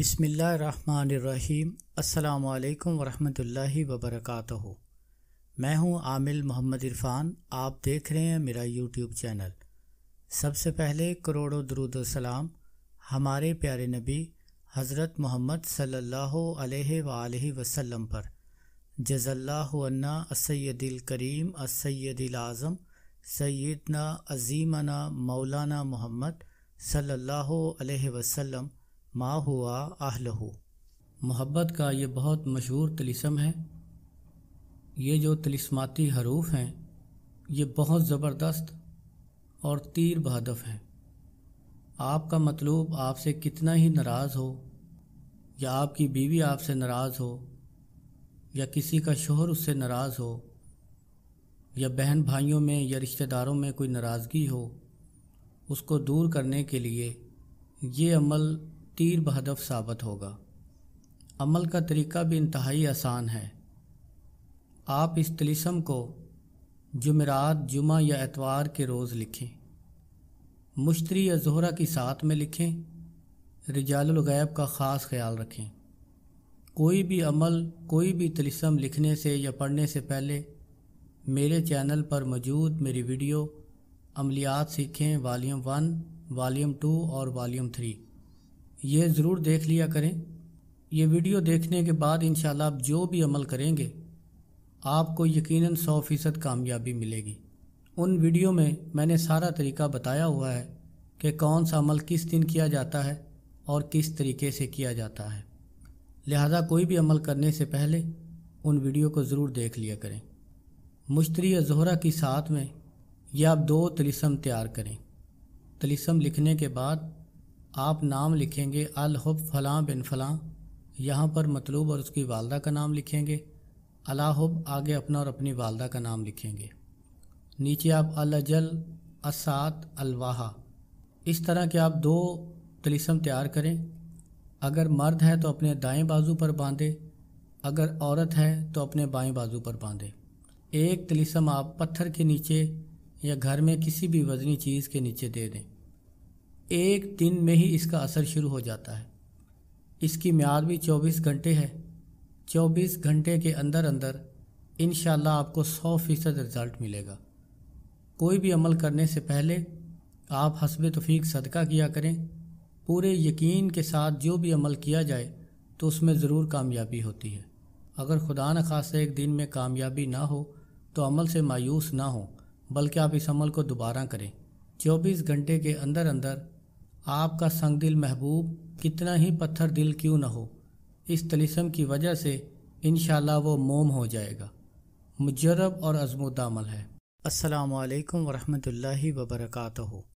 अस्सलाम वालेकुम वरहमतुल्लाहि वबरकातुहु मैं हूं आमिल मोहम्मद इरफ़ान आप देख रहे हैं मेरा यूट्यूब चैनल सबसे पहले करोड़ों दरुद सलाम हमारे प्यारे नबी हज़रत मोहम्मद सल्लल्लाहु अलैहि सल्ला वसल्लम पर जज़ल्लान्ना असैदिल करीम असैदिल आज़म सैदना अजीमना मौलाना मोहम्मद सल्लल्लाहु अलैहि वसल्लम मा हुआ आहलहू मोहब्बत का ये बहुत मशहूर तलिसम है ये जो तलिसमाती हरूफ हैं ये बहुत ज़बरदस्त और तीर बहदफ हैं आपका मतलूब आपसे कितना ही नाराज़ हो या आपकी बीवी आपसे नाराज़ हो या किसी का शोहर उससे नाराज़ हो या बहन भाइयों में या रिश्तेदारों में कोई नाराज़गी हो उसको दूर करने के लिए ये अमल तीर बहदफ साबित होगा अमल का तरीका भी इंतहाई आसान है आप इस तलिसम को जुमेरात जुमा या एतवार के रोज़ लिखें मुश्तरी या जोहरा की साथ में लिखें रिजालगैब का ख़ास ख्याल रखें कोई भी अमल कोई भी तलिसम लिखने से या पढ़ने से पहले मेरे चैनल पर मौजूद मेरी वीडियो अमलियात सीखें वॉल्यूम वन वालीम टू और वालीम थ्री ये ज़रूर देख लिया करें यह वीडियो देखने के बाद इन आप जो भी अमल करेंगे आपको यकीनन सौ फ़ीसद कामयाबी मिलेगी उन वीडियो में मैंने सारा तरीका बताया हुआ है कि कौन सा अमल किस दिन किया जाता है और किस तरीके से किया जाता है लिहाजा कोई भी अमल करने से पहले उन वीडियो को ज़रूर देख लिया करें मुश्तरी जहरा की साथ में यह आप दो तलिसम तैयार करें तलिसम लिखने के बाद आप नाम लिखेंगे अलहब फ़लाँ बिन फ़लाँ यहाँ पर मतलूब और उसकी वालदा का नाम लिखेंगे अलाहब आगे अपना और अपनी वालदा का नाम लिखेंगे नीचे आप अलजल असात अलवाहा इस तरह के आप दो तलिसम तैयार करें अगर मर्द है तो अपने दाएं बाजू पर बांधे अगर औरत है तो अपने बाएं बाजू पर बांधे एक तलिसम आप पत्थर के नीचे या घर में किसी भी वजनी चीज़ के नीचे दे दें एक दिन में ही इसका असर शुरू हो जाता है इसकी म्याद भी 24 घंटे है 24 घंटे के अंदर अंदर इन आपको 100 फ़ीसद रिज़ल्ट मिलेगा कोई भी अमल करने से पहले आप हसब तफीक सदका किया करें पूरे यकीन के साथ जो भी अमल किया जाए तो उसमें ज़रूर कामयाबी होती है अगर खुदा न खास एक दिन में कामयाबी ना हो तो अमल से मायूस ना हो बल्कि आप इस अमल को दोबारा करें 24 घंटे के अंदर अंदर आपका संग दिल महबूब कितना ही पत्थर दिल क्यों ना हो इस तलिसम की वजह से इन वो मोम हो जाएगा मुजरब और अजमोदामल है असलकम वरहमल वबरक